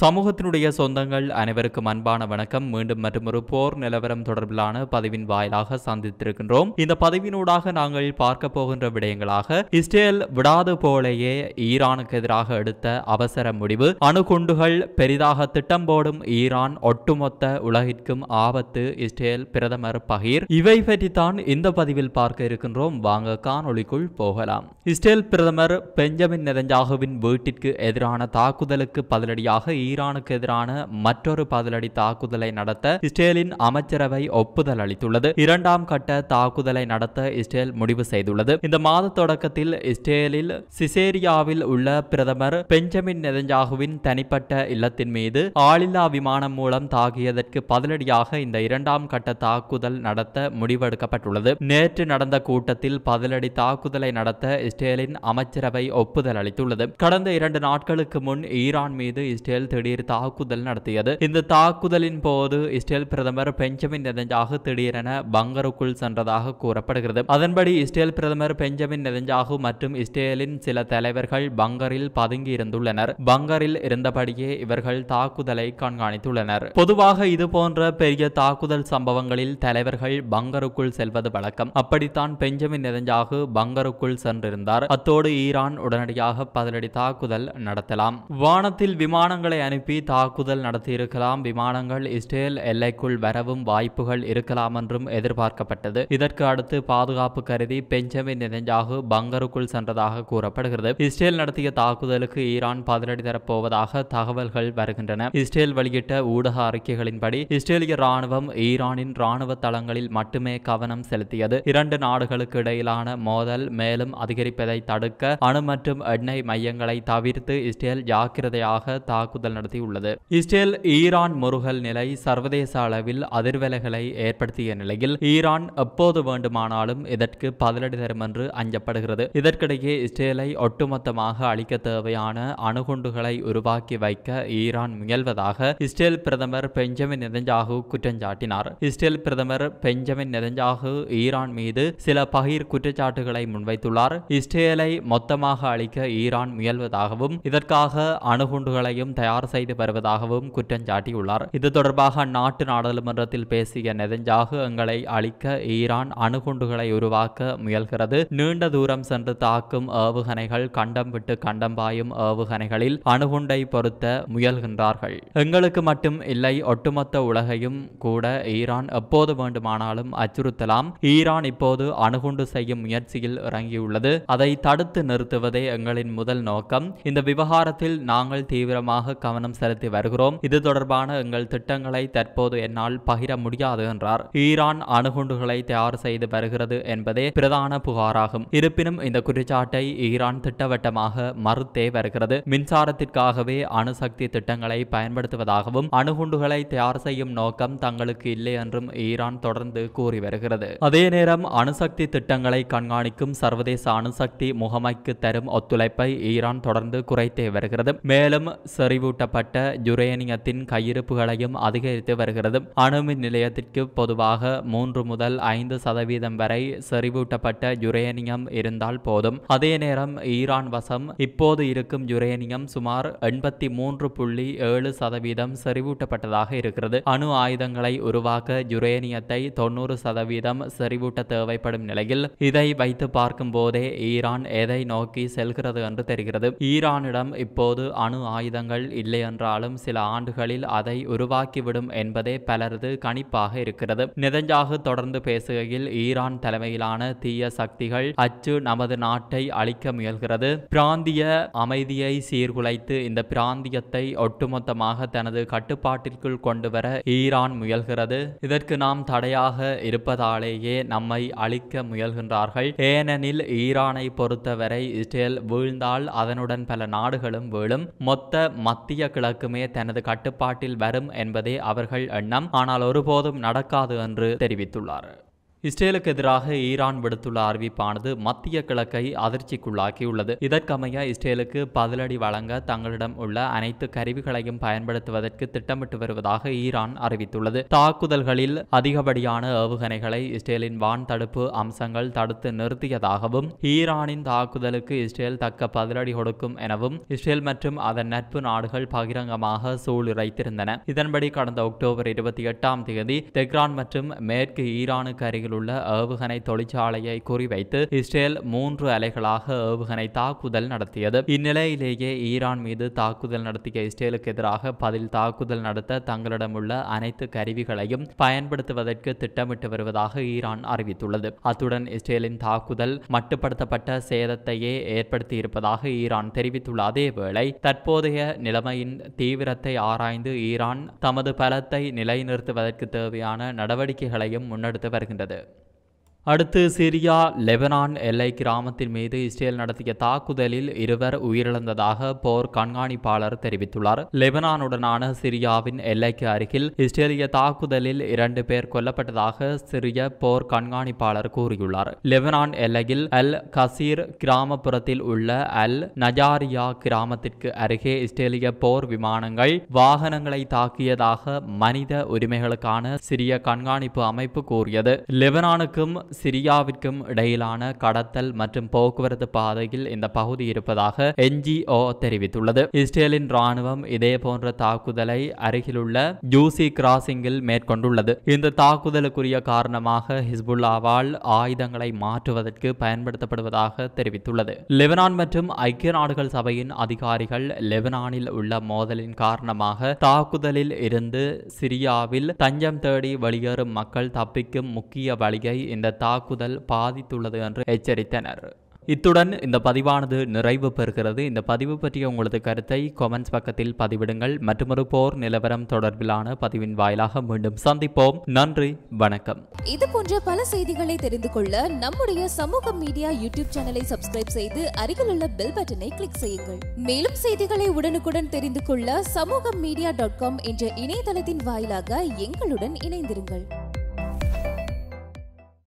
சமூகத்தினுடைய சொந்தங்கள் அனைவருக்கும் அன்பான வணக்கம் மீண்டும் மற்றொரு போர் நிலவரம் தொடர்பிலான பதிவின் வாயிலாக சந்தித்திருக்கின்றோம் இந்த பதிவினூடாக நாங்கள் பார்க்க போகின்ற விடயங்களாக இஸ்ரேல் விடாது போலேயே ஈரானுக்கு எதிராக எடுத்த அவசர முடிவு அணுகுண்டுகள் பெரிதாக திட்டம் போடும் ஈரான் ஒட்டுமொத்த உலகிற்கும் ஆபத்து இஸ்ரேல் பிரதமர் பகீர் இவை பற்றித்தான் இந்த பதிவில் பார்க்க இருக்கின்றோம் வாங்க காணொலிக்குள் போகலாம் இஸ்ரேல் பிரதமர் பெஞ்சமின் நெதஞ்சாகுவின் வீட்டிற்கு எதிரான தாக்குதலுக்கு பதிலடியாக ஈரானுக்கு எதிரான மற்றொரு பதிலடி தாக்குதலை நடத்த இஸ்ரேலின் அமைச்சரவை ஒப்புதல் அளித்துள்ளது இரண்டாம் கட்ட தாக்குதலை நடத்த இஸ்ரேல் முடிவு செய்துள்ளது இந்த மாத தொடக்கத்தில் இஸ்ரேலில் சிசேரியாவில் உள்ள பிரதமர் பெஞ்சமின் நெதஞ்சாகுவின் தனிப்பட்ட இல்லத்தின் மீது ஆளில்லா விமானம் மூலம் தாக்கியதற்கு பதிலடியாக இந்த இரண்டாம் கட்ட தாக்குதல் நடத்த முடிவெடுக்கப்பட்டுள்ளது நேற்று நடந்த கூட்டத்தில் பதிலடி தாக்குதலை நடத்த இஸ்ரேலின் அமைச்சரவை ஒப்புதல் அளித்துள்ளது கடந்த இரண்டு நாட்களுக்கு முன் ஈரான் மீது இஸ்ரேல் திடீர் தாக்குதல் நடத்தியது இந்த தாக்குதலின் போது இஸ்ரேல் பிரதமர் பெஞ்சமின் நெதஞ்சாகு திடீரென பங்கருக்குள் சென்றதாக கூறப்படுகிறது அதன்படி இஸ்ரேல் பிரதமர் பெஞ்சமின் நெதஞ்சாகு மற்றும் இஸ்ரேலின் சில தலைவர்கள் பங்கரில் பதுங்கி இருந்துள்ளனர் பங்கரில் இருந்தபடியே இவர்கள் தாக்குதலை கண்காணித்துள்ளனர் பொதுவாக இது போன்ற பெரிய தாக்குதல் சம்பவங்களில் தலைவர்கள் பங்கருக்குள் செல்வது வழக்கம் அப்படித்தான் பெஞ்சமின் நெதஞ்சாகு பங்கருக்குள் சென்றிருந்தார் அத்தோடு ஈரான் உடனடியாக பதிலடி தாக்குதல் நடத்தலாம் வானத்தில் விமானங்களை விமானங்களை அனுப்பி தாக்குதல் நடத்தியிருக்கலாம் விமானங்கள் இஸ்ரேல் எல்லைக்குள் வரவும் வாய்ப்புகள் இருக்கலாம் என்றும் எதிர்பார்க்கப்பட்டது இதற்கு அடுத்து பாதுகாப்பு கருதி பெஞ்சமின் நெதஞ்சாகு பங்கருக்குள் சென்றதாக கூறப்படுகிறது இஸ்ரேல் நடத்திய தாக்குதலுக்கு ஈரான் பதிலடி தரப்போவதாக தகவல்கள் வருகின்றன இஸ்ரேல் வெளியிட்ட ஊடக அறிக்கைகளின்படி இஸ்ரேலிய ராணுவம் ஈரானின் ராணுவ தளங்களில் மட்டுமே கவனம் செலுத்தியது இரண்டு நாடுகளுக்கு இடையிலான மோதல் மேலும் அதிகரிப்பதை தடுக்க அணு மற்றும் எண்ணெய் மையங்களை தவிர்த்து இஸ்ரேல் ஜாக்கிரதையாக தாக்குதல் தாக்குதல் நடத்தியுள்ளது இஸ்ரேல் ஈரான் முருகல் நிலை சர்வதேச அளவில் அதிர்வலைகளை ஏற்படுத்திய நிலையில் ஈரான் எப்போது வேண்டுமானாலும் இதற்கு பதிலடி தரும் என்று அஞ்சப்படுகிறது இதற்கிடையே இஸ்ரேலை ஒட்டுமொத்தமாக அளிக்க தேவையான அணுகுண்டுகளை உருவாக்கி வைக்க ஈரான் முயல்வதாக இஸ்ரேல் பிரதமர் பெஞ்சமின் நெதஞ்சாகு குற்றம் சாட்டினார் இஸ்ரேல் பிரதமர் பெஞ்சமின் நெதஞ்சாகு ஈரான் மீது சில பகிர் குற்றச்சாட்டுகளை முன்வைத்துள்ளார் இஸ்ரேலை மொத்தமாக அளிக்க ஈரான் முயல்வதாகவும் இதற்காக அணுகுண்டுகளையும் தயார் தயார் செய்து வருவதாகவும் குற்றம் சாட்டியுள்ளார் இது தொடர்பாக அந்நாட்டு நாடாளுமன்றத்தில் பேசிய நெதஞ்சாகு எங்களை அழிக்க ஈரான் அணுகுண்டுகளை உருவாக்க முயல்கிறது நீண்ட தூரம் சென்று தாக்கும் ஏவுகணைகள் கண்டம் விட்டு கண்டம் பாயும் ஏவுகணைகளில் அணுகுண்டை பொருத்த முயல்கின்றார்கள் எங்களுக்கு மட்டும் இல்லை ஒட்டுமொத்த உலகையும் கூட ஈரான் எப்போது வேண்டுமானாலும் அச்சுறுத்தலாம் ஈரான் இப்போது அணுகுண்டு செய்யும் முயற்சியில் இறங்கியுள்ளது அதை தடுத்து நிறுத்துவதே எங்களின் முதல் நோக்கம் இந்த விவகாரத்தில் நாங்கள் தீவிரமாக கவனம் செலுத்தி வருகிறோம் இது தொடர்பான எங்கள் திட்டங்களை தற்போது என்னால் பகிர முடியாது என்றார் ஈரான் அணுகுண்டுகளை தயார் செய்து வருகிறது என்பதே பிரதான புகாராகும் இருப்பினும் இந்த குற்றச்சாட்டை ஈரான் திட்டவட்டமாக மறுத்தே வருகிறது மின்சாரத்திற்காகவே அணுசக்தி திட்டங்களை பயன்படுத்துவதாகவும் அணுகுண்டுகளை தயார் செய்யும் நோக்கம் தங்களுக்கு இல்லை என்றும் ஈரான் தொடர்ந்து கூறி வருகிறது அதே நேரம் அணுசக்தி திட்டங்களை கண்காணிக்கும் சர்வதேச அணுசக்தி முகமைக்கு தரும் ஒத்துழைப்பை ஈரான் தொடர்ந்து குறைத்தே வருகிறது மேலும் செறிவு நினைவூட்டப்பட்ட யுரேனியத்தின் கையிருப்புகளையும் அதிகரித்து வருகிறது அணுமின் நிலையத்திற்கு பொதுவாக மூன்று முதல் ஐந்து சதவீதம் வரை செறிவூட்டப்பட்ட யுரேனியம் இருந்தால் போதும் அதே நேரம் ஈரான் வசம் இப்போது இருக்கும் யுரேனியம் சுமார் எண்பத்தி மூன்று புள்ளி ஏழு சதவீதம் செறிவூட்டப்பட்டதாக இருக்கிறது அணு ஆயுதங்களை உருவாக்க யுரேனியத்தை தொண்ணூறு சதவீதம் செறிவூட்ட தேவைப்படும் நிலையில் இதை வைத்து பார்க்கும் போதே ஈரான் எதை நோக்கி செல்கிறது என்று தெரிகிறது ஈரானிடம் இப்போது அணு ஆயுதங்கள் இல்லையென்றாலும் சில ஆண்டுகளில் அதை உருவாக்கிவிடும் என்பதே பலரது கணிப்பாக இருக்கிறது நெதஞ்சாக தொடர்ந்து பேசுகையில் ஈரான் தலைமையிலான தீய சக்திகள் அச்சு நமது நாட்டை அழிக்க முயல்கிறது பிராந்திய அமைதியை சீர்குலைத்து இந்த பிராந்தியத்தை ஒட்டுமொத்தமாக தனது கட்டுப்பாட்டிற்குள் கொண்டு வர ஈரான் முயல்கிறது இதற்கு நாம் தடையாக இருப்பதாலேயே நம்மை அழிக்க முயல்கின்றார்கள் ஏனெனில் ஈரானை பொறுத்தவரை இஸ்ரேல் வீழ்ந்தால் அதனுடன் பல நாடுகளும் வீழும் மொத்த மத்திய மத்திய கிழக்குமே தனது கட்டுப்பாட்டில் வரும் என்பதே அவர்கள் எண்ணம் ஆனால் ஒருபோதும் நடக்காது என்று தெரிவித்துள்ளார் இஸ்ரேலுக்கு எதிராக ஈரான் விடுத்துள்ள அறிவிப்பானது மத்திய கிழக்கை அதிர்ச்சிக்குள்ளாக்கியுள்ளது இதற்கமைய இஸ்ரேலுக்கு பதிலடி வழங்க தங்களிடம் உள்ள அனைத்து கருவிகளையும் பயன்படுத்துவதற்கு திட்டமிட்டு வருவதாக ஈரான் அறிவித்துள்ளது தாக்குதல்களில் அதிகப்படியான ஏவுகணைகளை இஸ்ரேலின் வான் தடுப்பு அம்சங்கள் தடுத்து நிறுத்தியதாகவும் ஈரானின் தாக்குதலுக்கு இஸ்ரேல் தக்க பதிலடி கொடுக்கும் எனவும் இஸ்ரேல் மற்றும் அதன் நட்பு நாடுகள் பகிரங்கமாக சூளுரைத்திருந்தன இதன்படி கடந்த அக்டோபர் இருபத்தி எட்டாம் தேதி தெஹ்ரான் மற்றும் மேற்கு ஈரானுக்கு அருகில் உள்ள ஏவுகணை தொழிற்சாலையை குறிவைத்து இஸ்ரேல் மூன்று அலைகளாக ஏவுகணை தாக்குதல் நடத்தியது இந்நிலையிலேயே ஈரான் மீது தாக்குதல் நடத்திய இஸ்ரேலுக்கு எதிராக பதில் தாக்குதல் நடத்த தங்களிடமுள்ள அனைத்து கருவிகளையும் பயன்படுத்துவதற்கு திட்டமிட்டு வருவதாக ஈரான் அறிவித்துள்ளது அத்துடன் இஸ்ரேலின் தாக்குதல் மட்டுப்படுத்தப்பட்ட சேதத்தையே ஏற்படுத்தியிருப்பதாக ஈரான் தெரிவித்துள்ள அதேவேளை தற்போதைய நிலைமையின் தீவிரத்தை ஆராய்ந்து ஈரான் தமது பலத்தை நிலைநிறுத்துவதற்கு தேவையான நடவடிக்கைகளையும் முன்னெடுத்து வருகின்றது it. அடுத்து சிரியா லெபனான் எல்லை கிராமத்தின் மீது இஸ்ரேல் நடத்திய தாக்குதலில் இருவர் உயிரிழந்ததாக போர் கண்காணிப்பாளர் தெரிவித்துள்ளார் லெபனானுடனான சிரியாவின் எல்லைக்கு அருகில் இஸ்ரேலிய தாக்குதலில் இரண்டு பேர் கொல்லப்பட்டதாக சிறிய போர் கண்காணிப்பாளர் கூறியுள்ளார் லெபனான் எல்லையில் அல் கசீர் கிராமப்புறத்தில் உள்ள அல் நஜாரியா கிராமத்திற்கு அருகே இஸ்ரேலிய போர் விமானங்கள் வாகனங்களை தாக்கியதாக மனித உரிமைகளுக்கான சிறிய கண்காணிப்பு அமைப்பு கூறியது லெபனானுக்கும் சிரியாவிற்கும் இடையிலான கடத்தல் மற்றும் போக்குவரத்து பாதையில் இந்த பகுதி இருப்பதாக என்ஜிஓ தெரிவித்துள்ளது இஸ்ரேலின் ராணுவம் இதே போன்ற தாக்குதலை அருகிலுள்ள ஜூசி கிராசிங்கில் மேற்கொண்டுள்ளது இந்த தாக்குதலுக்குரிய காரணமாக ஹிஸ்புல்லாவால் ஆயுதங்களை மாற்றுவதற்கு பயன்படுத்தப்படுவதாக தெரிவித்துள்ளது லெபனான் மற்றும் ஐக்கிய நாடுகள் சபையின் அதிகாரிகள் லெபனானில் உள்ள மோதலின் காரணமாக தாக்குதலில் இருந்து சிரியாவில் தஞ்சம் தேடி வெளியேறும் மக்கள் தப்பிக்கும் முக்கிய வழியை இந்த தாக்குதல் பாதித்துள்ளது என்று எச்சரித்தனர் இத்துடன் இந்த பதிவானது நிறைவு பெறுகிறது இந்த பதிவு பற்றிய உங்களது கருத்தை கொமெண்ட்ஸ் பக்கத்தில் பதிவிடுங்கள் மற்றொரு போர் நிலவரம் தொடர்பிலான பதிவின் வாயிலாக மீண்டும் சந்திப்போம் நன்றி வணக்கம் இது போன்ற பல செய்திகளை தெரிந்து கொள்ள நம்முடைய சமூக மீடியா யூடியூப் சேனலை சப்ஸ்கிரைப் செய்து அருகில் உள்ள பெல் பட்டனை கிளிக் செய்யுங்கள் மேலும் செய்திகளை உடனுக்குடன் தெரிந்து கொள்ள சமூக மீடியா டாட் காம் என்ற இணையதளத்தின் வாயிலாக எங்களுடன் இணைந்திருங்கள்